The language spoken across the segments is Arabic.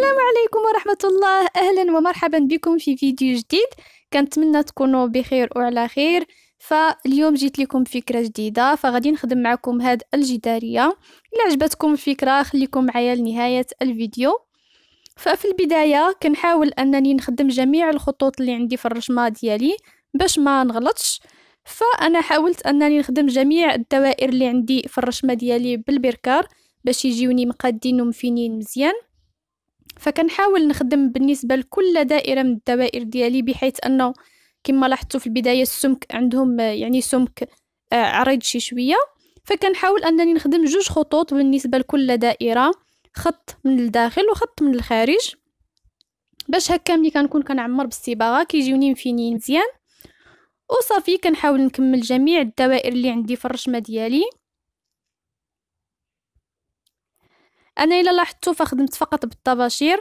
السلام عليكم ورحمة الله أهلا ومرحبا بكم في فيديو جديد كنتمنى تكونوا بخير وعلى خير فاليوم جيت لكم فكرة جديدة فغادي نخدم معكم هاد الجدارية إلا عجبتكم الفكرة خليكم معايا لنهاية الفيديو ففي البداية كنحاول أنني نخدم جميع الخطوط اللي عندي في الرشمة ديالي باش ما نغلطش فأنا حاولت أنني نخدم جميع الدوائر اللي عندي في الرشمة ديالي بالبركار باش يجيوني مقادين ومفينين مزيان فكنحاول نخدم بالنسبه لكل دائره من الدوائر ديالي بحيث انه كما لاحظتوا في البدايه السمك عندهم آه، يعني سمك آه، عريض شي شويه فكنحاول انني نخدم جوج خطوط بالنسبه لكل دائره خط من الداخل وخط من الخارج باش هكا ملي كنكون كنعمر بالصباغه كيجيوني مفينين مزيان وصافي كنحاول نكمل جميع الدوائر اللي عندي في الرشمه ديالي انا الا لاحظتو فخدمت فقط بالطباشير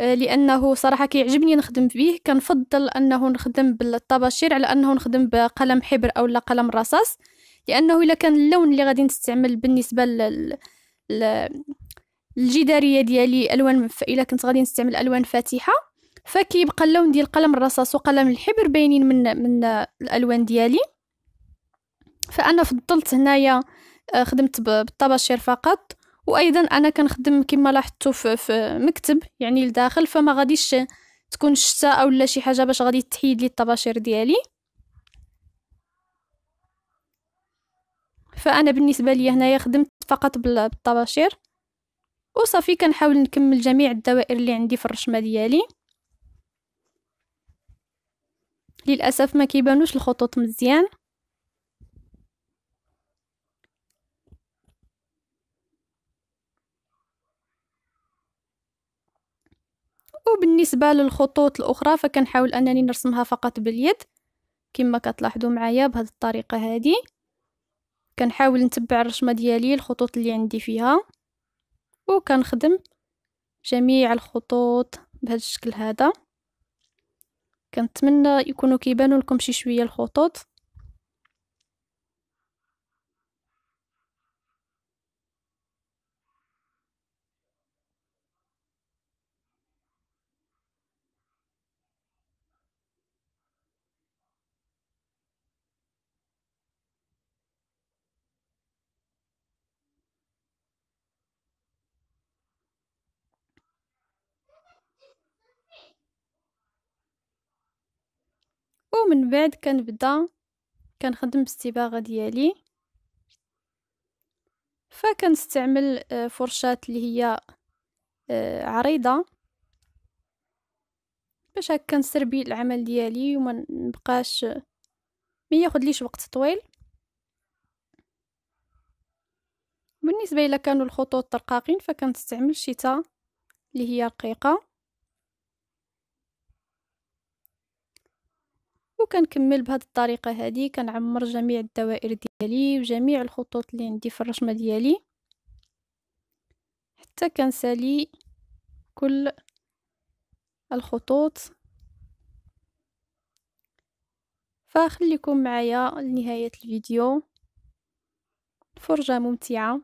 آه، لانه صراحه كيعجبني نخدم به كنفضل انه نخدم بالطباشير على انه نخدم بقلم حبر او لا قلم رصاص لانه الا كان اللون اللي غادي نستعمل بالنسبه لل الجداريه ديالي الوان الا كنت غادي نستعمل الوان فاتحه فكيبقى اللون ديال قلم الرصاص وقلم الحبر باينين من من الالوان ديالي فانا فضلت هنايا آه، خدمت بالطباشير فقط وايضا انا كنخدم كما لاحظتوا في, في مكتب يعني لداخل فما غاديش تكون الشتاء اولا شي حاجه باش غادي تحيد لي الطباشير ديالي فانا بالنسبه لي هنايا خدمت فقط بالطباشير وصافي كنحاول نكمل جميع الدوائر اللي عندي في الرشمه ديالي للاسف ما كيبانوش الخطوط مزيان وبالنسبة للخطوط الأخرى فكنحاول أنني نرسمها فقط باليد كما كتلاحظوا معايا بهذه الطريقة هذه كنحاول نتبع الرسمة ديالي الخطوط اللي عندي فيها وكنخدم جميع الخطوط بهذا الشكل هذا كنتمنى يكونوا كيبانوا لكم شي شويه الخطوط ومن بعد كنبدا كنخدم بالصباغه ديالي فكنستعمل آه، فرشاة اللي هي آه، عريضه باش هكا نسربي العمل ديالي وما نبقاش ما ياخذليش وقت طويل بالنسبه الا كانوا الخطوط ترقاقين فكنستعمل شيتا اللي هي رقيقه وكنكمل بهاد الطريقه هادي كنعمر جميع الدوائر ديالي وجميع الخطوط اللي عندي في الرشمه ديالي حتى كنسالي كل الخطوط فخليكم معايا لنهايه الفيديو فرجه ممتعه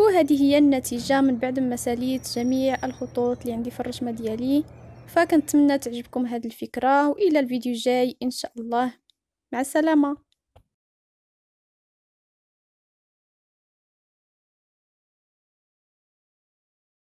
وهذه هي النتيجة من بعد ما ساليت جميع الخطوط اللي عندي في الرشمة ديالي فكنتمنى تعجبكم هذه الفكرة وإلى الفيديو جاي إن شاء الله مع السلامة